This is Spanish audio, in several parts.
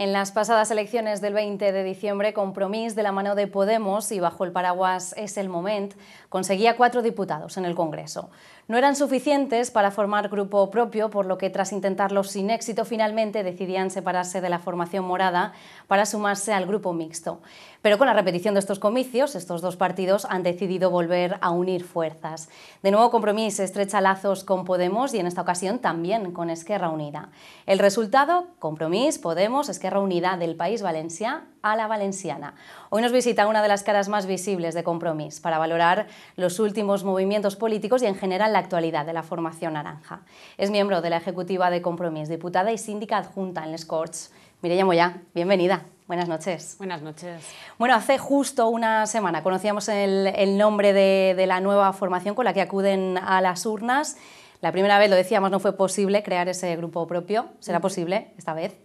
En las pasadas elecciones del 20 de diciembre, Compromís de la mano de Podemos y bajo el paraguas Es el momento... Conseguía cuatro diputados en el Congreso. No eran suficientes para formar grupo propio, por lo que tras intentarlo sin éxito finalmente decidían separarse de la formación morada para sumarse al grupo mixto. Pero con la repetición de estos comicios, estos dos partidos han decidido volver a unir fuerzas. De nuevo, Compromís estrecha lazos con Podemos y en esta ocasión también con Esquerra Unida. El resultado, Compromís, Podemos, Esquerra Unida del País Valencia a la valenciana. Hoy nos visita una de las caras más visibles de Compromís para valorar los últimos movimientos políticos y en general la actualidad de la formación naranja. Es miembro de la ejecutiva de Compromís, diputada y síndica adjunta en Les Corts. Mireia Moya bienvenida. Buenas noches. Buenas noches. Bueno, hace justo una semana conocíamos el, nombre de la nueva formación con la que acuden a las urnas. La primera vez, lo decíamos, no fue posible crear ese grupo propio. ¿Será mm. posible esta vez?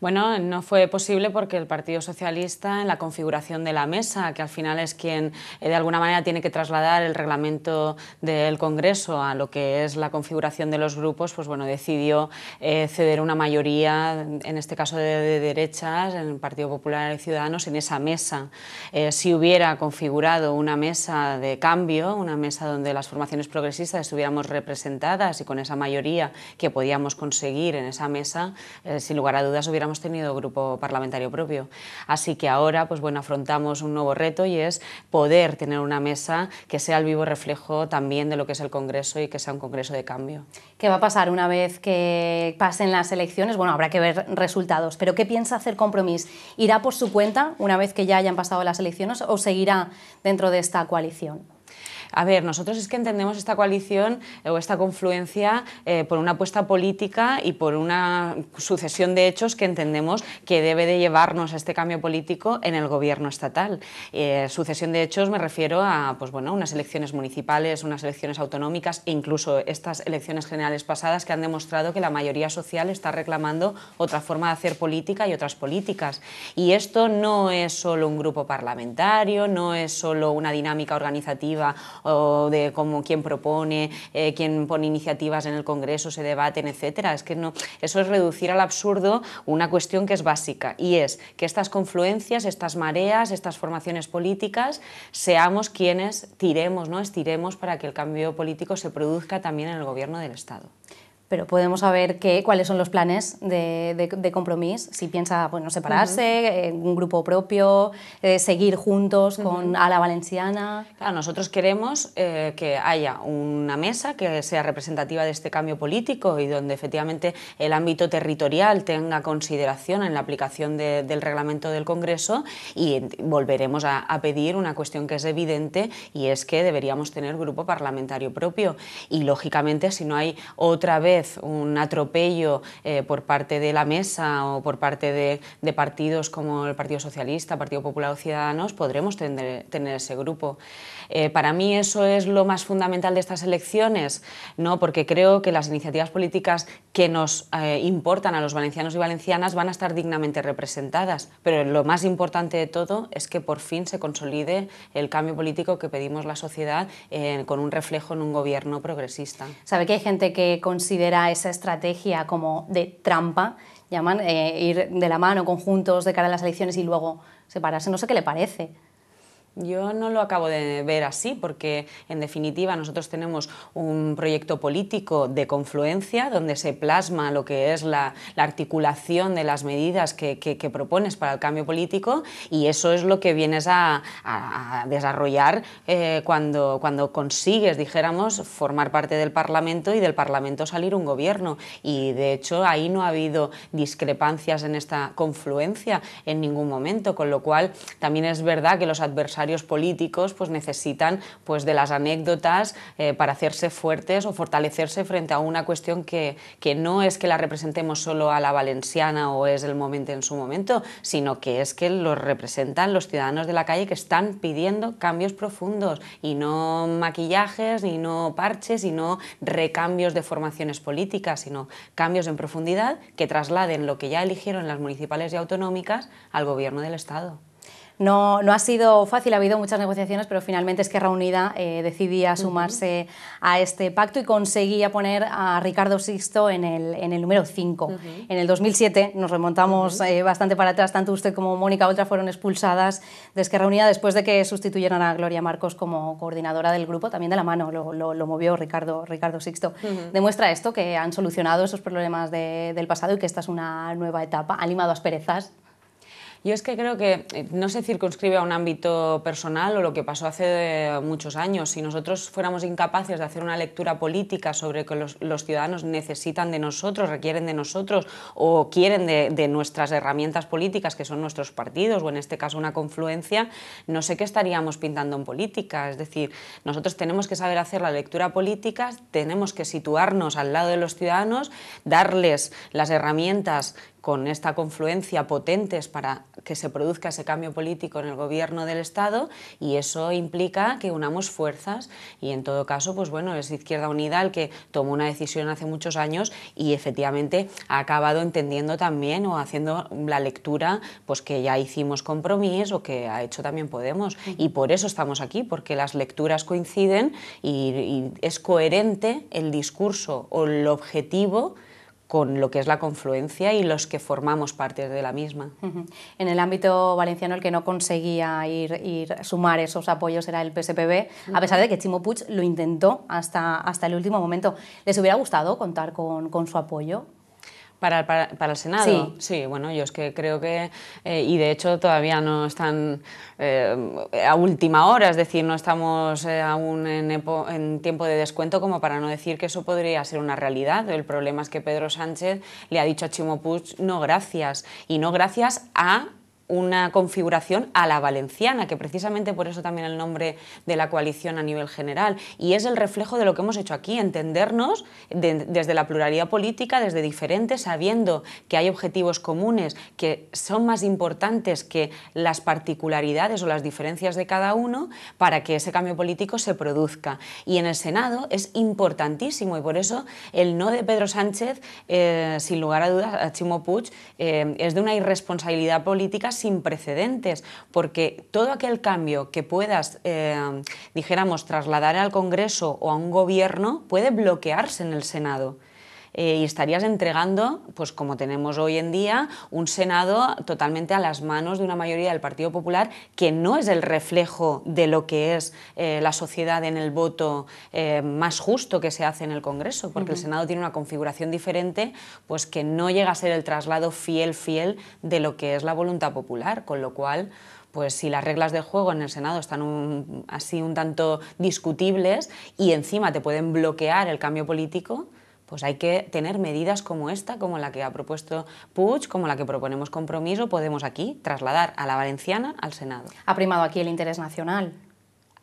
Bueno, no fue posible porque el Partido Socialista, en la configuración de la mesa, que al final es quien eh, de alguna manera tiene que trasladar el reglamento del Congreso a lo que es la configuración de los grupos, pues bueno, decidió eh, ceder una mayoría, en este caso de, derechas, en el Partido Popular y Ciudadanos, en esa mesa. Eh, si hubiera configurado una mesa de cambio, una mesa donde las formaciones progresistas estuviéramos representadas y con esa mayoría que podíamos conseguir en esa mesa, sin lugar a dudas hubiéramos hemos tenido grupo parlamentario propio. Así que ahora pues bueno, afrontamos un nuevo reto y es poder tener una mesa que sea el vivo reflejo también de lo que es el Congreso y que sea un Congreso de cambio. ¿Qué va a pasar una vez que pasen las elecciones? Bueno, habrá que ver resultados, pero ¿qué piensa hacer Compromís? ¿Irá por su cuenta una vez que ya hayan pasado las elecciones o seguirá dentro de esta coalición? a ver, nosotros es que entendemos esta coalición eh, o esta confluencia eh, por una apuesta política y por una sucesión de hechos que entendemos que debe de llevarnos a este cambio político en el gobierno estatal. Eh, sucesión de hechos me refiero a pues bueno, unas elecciones municipales, unas elecciones autonómicas e incluso estas elecciones generales pasadas que han demostrado que la mayoría social está reclamando otra forma de hacer política y otras políticas. Y esto no es solo un grupo parlamentario, no es solo una dinámica organizativa o de cómo quién propone, quien eh, quién pone iniciativas en el Congreso, se debaten, etcétera. Es que no, eso es reducir al absurdo una cuestión que es básica y es que estas confluencias, estas mareas, estas formaciones políticas, seamos quienes tiremos, ¿no? estiremos para que el cambio político se produzca también en el gobierno del Estado pero podemos saber qué cuáles son los planes de, de, compromiso, si piensa bueno, separarse, eh, un grupo propio, eh, seguir juntos con a la valenciana. nosotros queremos eh, que haya una mesa que sea representativa de este cambio político y donde efectivamente el ámbito territorial tenga consideración en la aplicación del reglamento del Congreso y volveremos a pedir una cuestión que es evidente y es que deberíamos tener grupo parlamentario propio y lógicamente si no hay otra vez un atropello eh, por parte de la mesa o por parte de, partidos como el Partido Socialista, Partido Popular o Ciudadanos, podremos tener, ese grupo. Eh, para mí eso es lo más fundamental de estas elecciones, ¿no? porque creo que las iniciativas políticas que nos eh, importan a los valencianos y valencianas van a estar dignamente representadas, pero lo más importante de todo es que por fin se consolide el cambio político que pedimos la sociedad con un reflejo en un gobierno progresista. ¿Sabe que hay gente que considera era esa estrategia como de trampa, llaman eh, ir de la mano conjuntos de cara a las elecciones y luego separarse. No sé qué le parece. Yo no lo acabo de ver así porque, en definitiva, nosotros tenemos un proyecto político de confluencia donde se plasma lo que es la, articulación de las medidas que, propones para el cambio político y eso es lo que vienes a, desarrollar eh, cuando, cuando consigues, dijéramos, formar parte del Parlamento y del Parlamento salir un gobierno. Y, de hecho, ahí no ha habido discrepancias en esta confluencia en ningún momento, con lo cual también es verdad que los adversarios políticos pues necesitan pues de las anécdotas eh, para hacerse fuertes o fortalecerse frente a una cuestión que, que no es que la representemos solo a la valenciana o es el momento en su momento, sino que es que los representan los ciudadanos de la calle que están pidiendo cambios profundos y no maquillajes y no parches y no recambios de formaciones políticas, sino cambios en profundidad que trasladen lo que ya eligieron las municipales y autonómicas al gobierno del Estado. No, ha sido fácil, ha habido muchas negociaciones, pero finalmente Esquerra Unida eh, decidía sumarse a este pacto y conseguía poner a Ricardo Sixto en el, número 5. En el 2007 nos remontamos eh, bastante para atrás, tanto usted como Mónica Oltra fueron expulsadas de Esquerra Unida después de que sustituyeran a Gloria Marcos como coordinadora del grupo, también de la mano, lo, movió Ricardo, Ricardo Sixto. Demuestra esto, que han solucionado esos problemas del pasado y que esta es una nueva etapa, han limado asperezas yo es que creo que eh, no se circunscribe a un ámbito personal o lo que pasó hace eh, muchos años. Si nosotros fuéramos incapaces de hacer una lectura política sobre que los, ciudadanos necesitan de nosotros, requieren de nosotros o quieren de, de, nuestras herramientas políticas, que son nuestros partidos o en este caso una confluencia, no sé qué estaríamos pintando en política. Es decir, nosotros tenemos que saber hacer la lectura política, tenemos que situarnos al lado de los ciudadanos, darles las herramientas con esta confluencia potentes para que se produzca ese cambio político en el gobierno del Estado y eso implica que unamos fuerzas y en todo caso, pues bueno, es Izquierda Unida el que tomó una decisión hace muchos años y efectivamente ha acabado entendiendo también o haciendo la lectura pues que ya hicimos compromiso o que ha hecho también Podemos y por eso estamos aquí, porque las lecturas coinciden y es coherente el discurso o el objetivo con lo que es la confluencia y los que formamos parte de la misma. En el ámbito valenciano el que no conseguía ir, sumar esos apoyos era el PSPB, a pesar de que Chimo Puig lo intentó hasta, hasta el último momento. ¿Les hubiera gustado contar con, con su apoyo? Para, para, para, el Senado. Sí. bueno, yo es que creo que, eh, y de hecho todavía no están eh, a última hora, es decir, no estamos eh, aún en, en, tiempo de descuento como para no decir que eso podría ser una realidad. El problema es que Pedro Sánchez le ha dicho a Chimo Puig no gracias, y no gracias a una configuración a la valenciana, que precisamente por eso también el nombre de la coalición a nivel general. Y es el reflejo de lo que hemos hecho aquí, entendernos desde la pluralidad política, desde diferentes, sabiendo que hay objetivos comunes que son más importantes que las particularidades o las diferencias de cada uno para que ese cambio político se produzca. Y en el Senado es importantísimo y por eso el no de Pedro Sánchez, eh, sin lugar a dudas, a Chimo Puig, eh, es de una irresponsabilidad política sin precedentes, porque todo aquel cambio que puedas, eh, dijéramos, trasladar al Congreso o a un gobierno puede bloquearse en el Senado. Eh, y estarías entregando, pues como tenemos hoy en día, un Senado totalmente a las manos de una mayoría del Partido Popular que no es el reflejo de lo que es eh, la sociedad en el voto eh, más justo que se hace en el Congreso, porque el Senado tiene una configuración diferente, pues que no llega a ser el traslado fiel, fiel de lo que es la voluntad popular, con lo cual pues si las reglas de juego en el Senado están así un tanto discutibles y encima te pueden bloquear el cambio político, pues hay que tener medidas como esta, como la que ha propuesto Puig, como la que proponemos Compromiso, podemos aquí trasladar a la valenciana al Senado. ¿Ha primado aquí el interés nacional?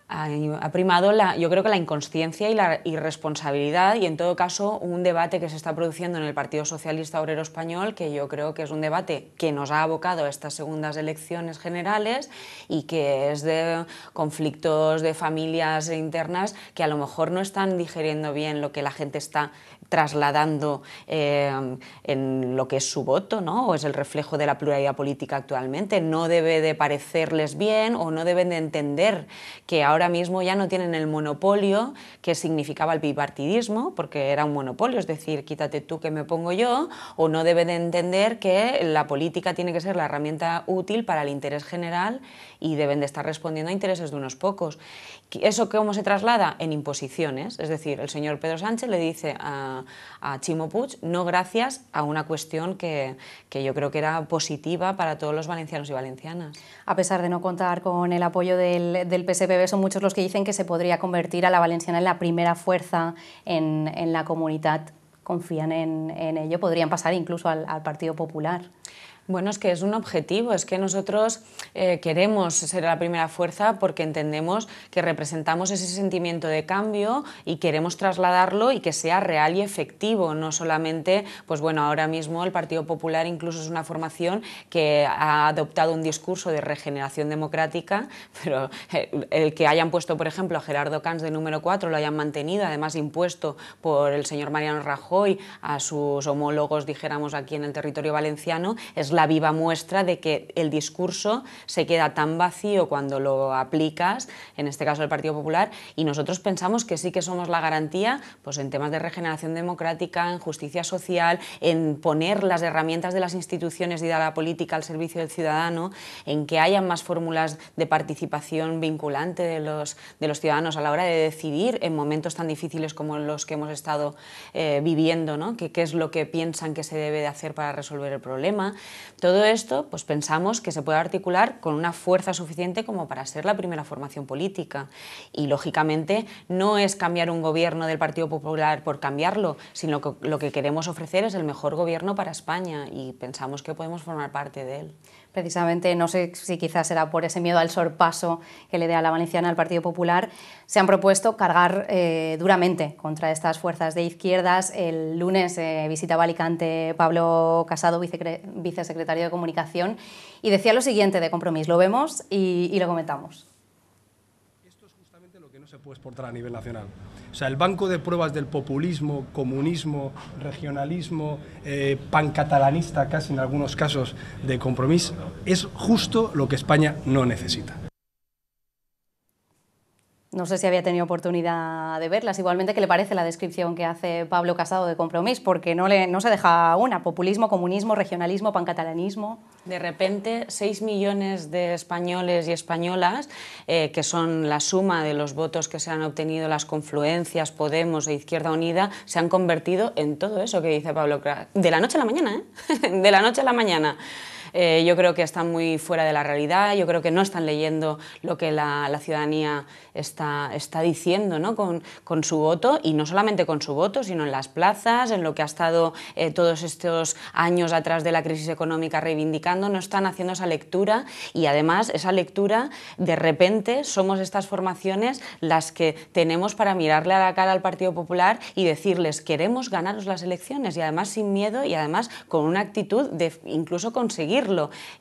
ha primado la, yo creo que la inconsciencia y la irresponsabilidad y en todo caso un debate que se está produciendo en el Partido Socialista Obrero Español que yo creo que es un debate que nos ha abocado a estas segundas elecciones generales y que es de conflictos de familias internas que a lo mejor no están digiriendo bien lo que la gente está trasladando eh, en lo que es su voto, ¿no? o es el reflejo de la pluralidad política actualmente. No debe de parecerles bien o no deben de entender que ahora mismo ya no tienen el monopolio que significaba el bipartidismo, porque era un monopolio, es decir, quítate tú que me pongo yo, o no deben de entender que la política tiene que ser la herramienta útil para el interés general y deben de estar respondiendo a intereses de unos pocos. ¿Eso cómo se traslada? En imposiciones. Es decir, el señor Pedro Sánchez le dice a, Chimo Puig no gracias a una cuestión que, yo creo que era positiva para todos los valencianos y valencianas. A pesar de no contar con el apoyo del, del PSPB, son muchos los que dicen que se podría convertir a la valenciana en la primera fuerza en, la comunidad confían en, ello, podrían pasar incluso al Partido Popular. Bueno, es que es un objetivo, es que nosotros eh, queremos ser la primera fuerza porque entendemos que representamos ese sentimiento de cambio y queremos trasladarlo y que sea real y efectivo, no solamente, pues bueno, ahora mismo el Partido Popular incluso es una formación que ha adoptado un discurso de regeneración democrática, pero eh, el que hayan puesto, por ejemplo, a Gerardo Cans de número 4, lo hayan mantenido, además impuesto por el señor Mariano Rajoy a sus homólogos, dijéramos, aquí en el territorio valenciano, es la viva muestra de que el discurso se queda tan vacío cuando lo aplicas, en este caso el Partido Popular, y nosotros pensamos que sí que somos la garantía pues en temas de regeneración democrática, en justicia social, en poner las herramientas de las instituciones y de la política al servicio del ciudadano, en que haya más fórmulas de participación vinculante de los, de los ciudadanos a la hora de decidir en momentos tan difíciles como los que hemos estado eh, viviendo, ¿no? que qué es lo que piensan que se debe de hacer para resolver el problema. Todo esto, pues pensamos que se puede articular con una fuerza suficiente como para ser la primera formación política. Y lógicamente no es cambiar un gobierno del Partido Popular por cambiarlo, sino que lo que queremos ofrecer es el mejor gobierno para España y pensamos que podemos formar parte de él precisamente, no sé si quizás será por ese miedo al sorpaso que le dé a la valenciana al Partido Popular, se han propuesto cargar eh, duramente contra estas fuerzas de izquierdas. El lunes visita eh, visitaba Alicante Pablo Casado, vicesecretario secretario de Comunicación, y decía lo siguiente de compromiso. Lo vemos y, lo comentamos. Esto es justamente lo que no se puede exportar a nivel nacional. O sea, el banco de pruebas del populismo, comunismo, regionalismo, eh, pancatalanista casi en algunos casos de compromiso, es justo lo que España no necesita. No sé si había tenido oportunidad de verlas. Igualmente, ¿qué le parece la descripción que hace Pablo Casado de Compromís? Porque no, se deja una. Populismo, comunismo, regionalismo, pancatalanismo. De repente, seis millones de españoles y españolas, eh, que son la suma de los votos que se han obtenido, las confluencias, Podemos e Izquierda Unida, se han convertido en todo eso que dice Pablo Casado. De la noche a la mañana, ¿eh? de la noche a la mañana. Eh, yo creo que están muy fuera de la realidad, yo creo que no están leyendo lo que la, ciudadanía está, está diciendo con, su voto, y no solamente con su voto, sino en las plazas, en lo que ha estado eh, todos estos años atrás de la crisis económica reivindicando, no están haciendo esa lectura y además esa lectura, de repente, somos estas formaciones las que tenemos para mirarle a la cara al Partido Popular y decirles queremos ganaros las elecciones y además sin miedo y además con una actitud de incluso conseguir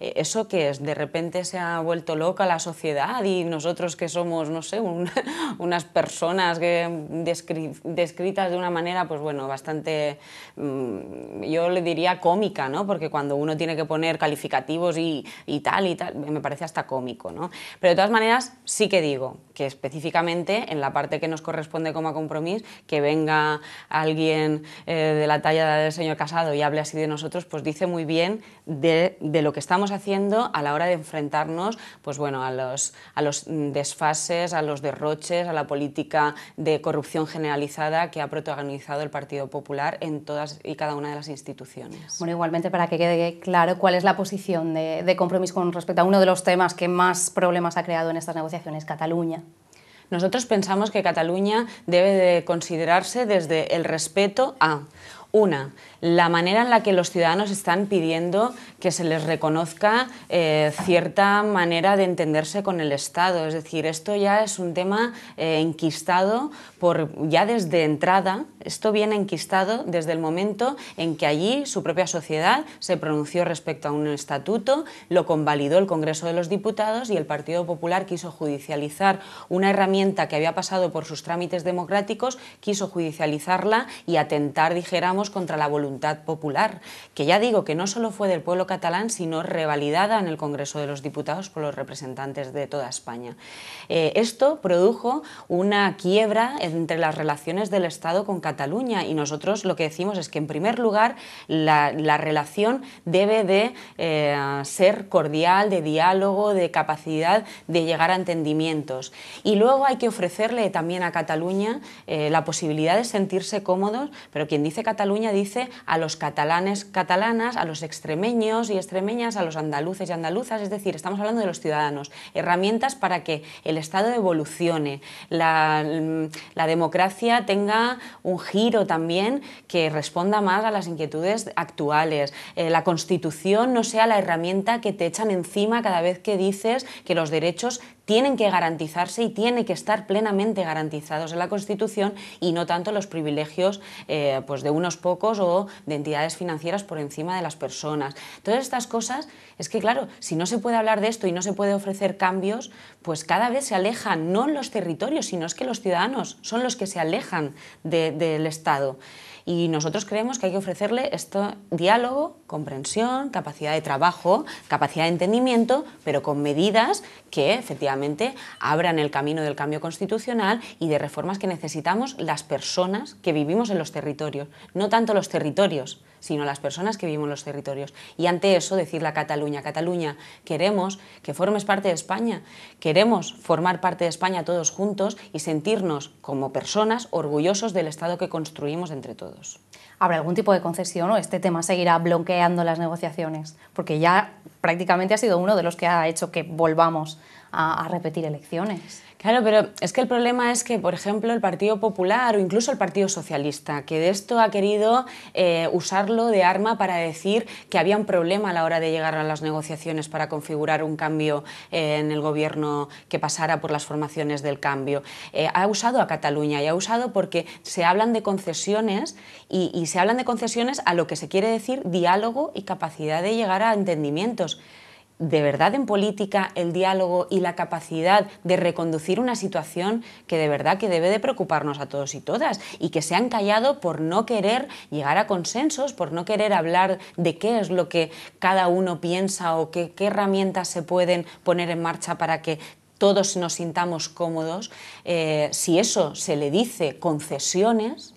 eh, ¿Eso que es? ¿De repente se ha vuelto loca la sociedad y nosotros que somos, no sé, unas personas descritas de una manera, pues bueno, bastante, mm, yo le diría cómica, ¿no? Porque cuando uno tiene que poner calificativos y, tal y tal, me parece hasta cómico, ¿no? Pero de todas maneras, sí que digo que específicamente en la parte que nos corresponde como a compromiso, que venga alguien eh, de la talla del señor Casado y hable así de nosotros, pues dice muy bien de de lo que estamos haciendo a la hora de enfrentarnos pues bueno, a, los, a los desfases, a los derroches, a la política de corrupción generalizada que ha protagonizado el Partido Popular en todas y cada una de las instituciones. Bueno, igualmente para que quede claro cuál es la posición de, compromiso con respecto a uno de los temas que más problemas ha creado en estas negociaciones, Cataluña. Nosotros pensamos que Cataluña debe considerarse desde el respeto a, una, la manera en la que los ciudadanos están pidiendo que se les reconozca eh, cierta manera de entenderse con el Estado. Es decir, esto ya es un tema eh, enquistado por, ya desde entrada, esto viene enquistado desde el momento en que allí su propia sociedad se pronunció respecto a un estatuto, lo convalidó el Congreso de los Diputados y el Partido Popular quiso judicializar una herramienta que había pasado por sus trámites democráticos, quiso judicializarla y atentar, dijéramos, contra la voluntad popular, que ya digo que no solo fue del pueblo catalán, sino revalidada en el Congreso de los Diputados por los representantes de toda España. Eh, esto produjo una quiebra entre las relaciones del Estado con Cataluña y nosotros lo que decimos es que en primer lugar la, relación debe de eh, ser cordial, de diálogo, de capacidad de llegar a entendimientos. Y luego hay que ofrecerle también a Cataluña eh, la posibilidad de sentirse cómodos, pero quien dice Cataluña dice a los catalanes, catalanas, a los extremeños y extremeñas, a los andaluces y andaluzas, es decir, estamos hablando de los ciudadanos, herramientas para que el Estado evolucione, la, democracia tenga un giro también que responda más a las inquietudes actuales, eh, la Constitución no sea la herramienta que te echan encima cada vez que dices que los derechos tienen que garantizarse y tienen que estar plenamente garantizados en la Constitución y no tanto los privilegios eh, pues de unos pocos o de entidades financieras por encima de las personas. Todas estas cosas, es que claro, si no se puede hablar de esto y no se puede ofrecer cambios, pues cada vez se alejan no los territorios, sino es que los ciudadanos son los que se alejan del Estado. Y nosotros creemos que hay que ofrecerle esto diálogo, comprensión, capacidad de trabajo, capacidad de entendimiento, pero con medidas que efectivamente abran el camino del cambio constitucional y de reformas que necesitamos las personas que vivimos en los territorios, no tanto los territorios, sino las personas que vivimos en los territorios. Y ante eso decirle a Cataluña, Cataluña, queremos que formes parte de España, queremos formar parte de España todos juntos y sentirnos como personas orgullosos del Estado que construimos entre todos. ¿Habrá algún tipo de concesión o este tema seguirá bloqueando las negociaciones? Porque ya prácticamente ha sido uno de los que ha hecho que volvamos a, a repetir elecciones. Claro, pero es que el problema es que, por ejemplo, el Partido Popular o incluso el Partido Socialista, que de esto ha querido eh, usarlo de arma para decir que había un problema a la hora de llegar a las negociaciones para configurar un cambio eh, en el gobierno que pasara por las formaciones del cambio. Eh, ha usado a Cataluña y ha usado porque se hablan de concesiones y se hablan de concesiones a lo que se quiere decir diálogo y capacidad de llegar a entendimientos de verdad en política el diálogo y la capacidad de reconducir una situación que de verdad que debe de preocuparnos a todos y todas y que se han callado por no querer llegar a consensos, por no querer hablar de qué es lo que cada uno piensa o qué herramientas se pueden poner en marcha para que todos nos sintamos cómodos. Eh, si eso se le dice concesiones,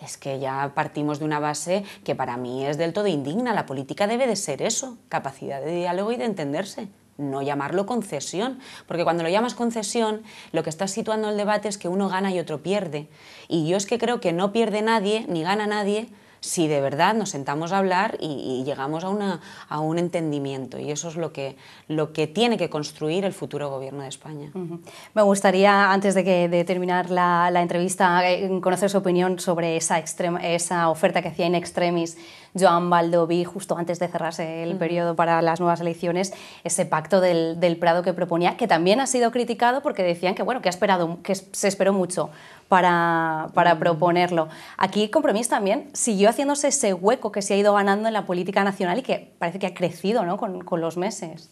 es que ya partimos de una base que para mí es del todo indigna. La política debe de ser eso, capacidad de diálogo y de entenderse. No llamarlo concesión, porque cuando lo llamas concesión, lo que estás situando el debate es que uno gana y otro pierde. Y yo es que creo que no pierde nadie, ni gana nadie, si de verdad nos sentamos a hablar y, llegamos a, una, a, un entendimiento. Y eso es lo que, lo que tiene que construir el futuro gobierno de España. Me gustaría, antes de, que, de terminar la, entrevista, eh, conocer su opinión sobre esa, esa oferta que hacía In extremis Joan Baldoví justo antes de cerrarse el periodo para las nuevas elecciones, ese pacto del, Prado que proponía, que también ha sido criticado porque decían que, bueno, que, ha esperado, que se esperó mucho para, para mm. proponerlo. Aquí Compromís también siguió haciéndose ese hueco que se ha ido ganando en la política nacional y que parece que ha crecido ¿no? con, con los meses.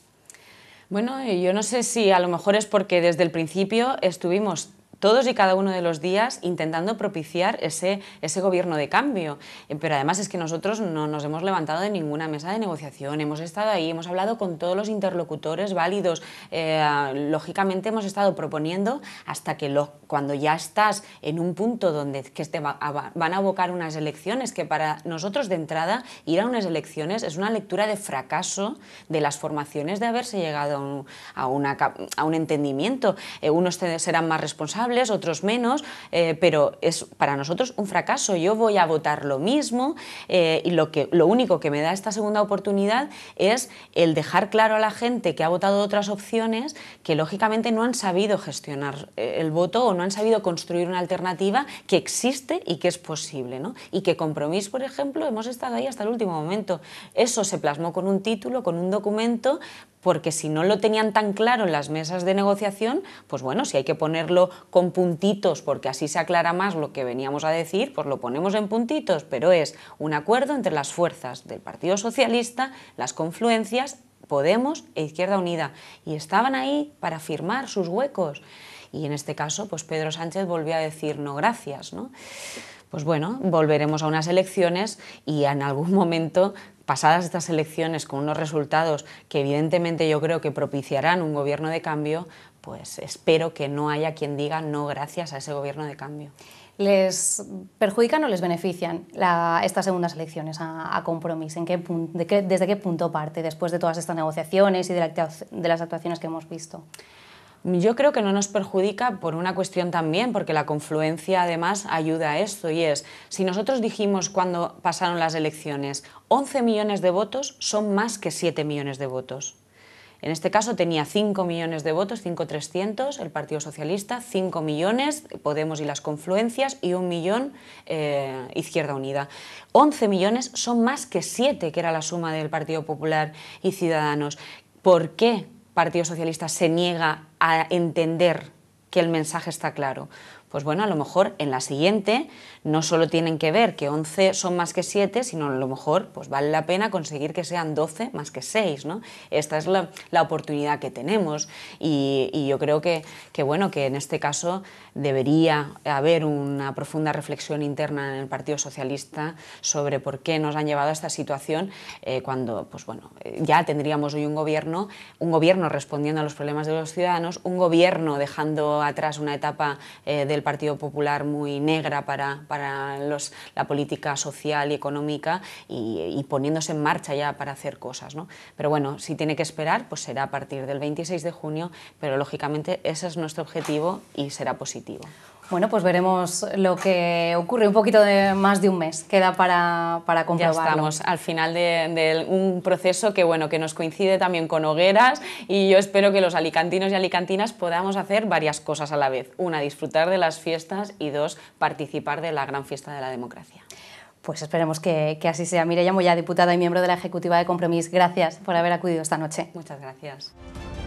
Bueno, yo no sé si a lo mejor es porque desde el principio estuvimos todos y cada uno de los días intentando propiciar ese, ese gobierno de cambio. Eh, pero además es que nosotros no nos hemos levantado de ninguna mesa de negociación, hemos estado ahí, hemos hablado con todos los interlocutores válidos, eh, lógicamente hemos estado proponiendo hasta que cuando ya estás en un punto donde que te van a abocar unas elecciones, que para nosotros de entrada ir a unas elecciones es una lectura de fracaso de las formaciones de haberse llegado a un, entendimiento. Eh, unos serán más responsables, otros menos, eh, pero es para nosotros un fracaso. Yo voy a votar lo mismo eh, y lo, que, lo único que me da esta segunda oportunidad es el dejar claro a la gente que ha votado otras opciones que lógicamente no han sabido gestionar eh, el voto o no han sabido construir una alternativa que existe y que es posible. Y que Compromís, por ejemplo, hemos estado ahí hasta el último momento. Eso se plasmó con un título, con un documento, porque si no lo tenían tan claro en las mesas de negociación, pues bueno, si hay que ponerlo con puntitos, porque así se aclara más lo que veníamos a decir, pues lo ponemos en puntitos, pero es un acuerdo entre las fuerzas del Partido Socialista, las confluencias, Podemos e Izquierda Unida, y estaban ahí para firmar sus huecos. Y en este caso, pues Pedro Sánchez volvió a decir no gracias, ¿no? pues bueno, volveremos a unas elecciones y en algún momento pasadas estas elecciones con unos resultados que evidentemente yo creo que propiciarán un gobierno de cambio, pues espero que no haya quien diga no gracias a ese gobierno de cambio. ¿Les perjudican o les benefician estas segundas elecciones a, compromiso Compromís? ¿Desde qué punto parte después de todas estas negociaciones y de las actuaciones que hemos visto? Yo creo que no nos perjudica por una cuestión también, porque la confluencia además ayuda a esto, y es, si nosotros dijimos cuando pasaron las elecciones, 11 millones de votos son más que 7 millones de votos. En este caso tenía 5 millones de votos, 5.300 el Partido Socialista, 5 millones Podemos y las confluencias y 1 millón eh, Izquierda Unida. 11 millones son más que 7, que era la suma del Partido Popular y Ciudadanos. ¿Por qué Partido Socialista se niega a entender que el mensaje está claro? pues bueno, a lo mejor en la siguiente no solo tienen que ver que 11 son más que 7, sino a lo mejor pues vale la pena conseguir que sean 12 más que 6, ¿no? Esta es la, oportunidad que tenemos y, yo creo que, bueno, que en este caso debería haber una profunda reflexión interna en el Partido Socialista sobre por qué nos han llevado a esta situación eh, cuando pues bueno, eh, ya tendríamos hoy un gobierno, un gobierno respondiendo a los problemas de los ciudadanos, un gobierno dejando atrás una etapa eh, del Partido Popular muy negra para, para la política social y económica y, poniéndose en marcha ya para hacer cosas. ¿no? Pero bueno, si tiene que esperar, pues será a partir del 26 de junio, pero lógicamente ese es nuestro objetivo y será positivo. Bueno, pues veremos lo que ocurre. Un poquito de más de un mes queda para, para comprobarlo. Ya estamos al final de, un proceso que, bueno, que nos coincide también con hogueras y yo espero que los alicantinos y alicantinas podamos hacer varias cosas a la vez. Una, disfrutar de las fiestas y dos, participar de la gran fiesta de la democracia. Pues esperemos que, así sea. llamo ya, diputada y miembro de la Ejecutiva de Compromís, gracias por haber acudido esta noche. Muchas gracias.